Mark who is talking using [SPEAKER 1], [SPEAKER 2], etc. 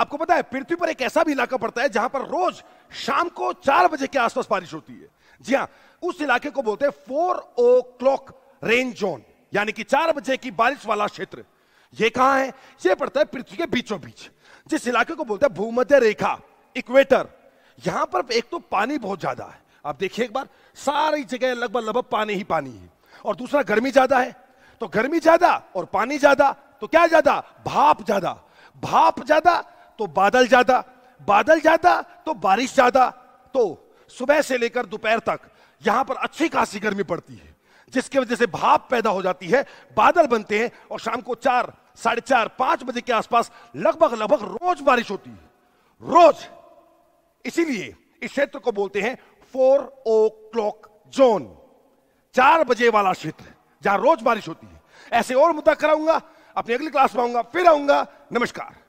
[SPEAKER 1] आपको पता है पृथ्वी पर एक ऐसा भी इलाका पड़ता है जहां पर रोज शाम को चार बजे के आसपास बारिश होती है जी हाँ उस इलाके को बोलते हैं four o'clock rain zone यानी कि चार बजे की बारिश वाला क्षेत्र यह कहां है यह पड़ता है पृथ्वी के बीचों बीच जिस इलाके को बोलते हैं भूमध्य रेखा इक्वेटर यहां पर एक तो पानी बहुत ज्यादा है आप देखिए एक बार सारी जगह लगभग लगभग पानी ही पानी है और दूसरा गर्मी ज्यादा है तो गर्मी ज्यादा और पानी ज्यादा तो क्या ज्यादा भाप ज्यादा भाप ज्यादा तो बादल ज्यादा बादल ज्यादा तो बारिश ज्यादा तो सुबह से लेकर दोपहर तक यहां पर अच्छी खासी गर्मी पड़ती है जिसकी वजह से भाप पैदा हो जाती है बादल बनते हैं और शाम को चार साढ़े चार पांच बजे के आसपास लगभग लगभग रोज बारिश होती है रोज इसीलिए इस क्षेत्र को बोलते हैं फोर ओ क्लॉक जोन चार बजे वाला क्षेत्र जहां रोज बारिश होती है ऐसे और मुद्दा कराऊंगा अपनी अगली क्लास में आऊंगा फिर आऊंगा नमस्कार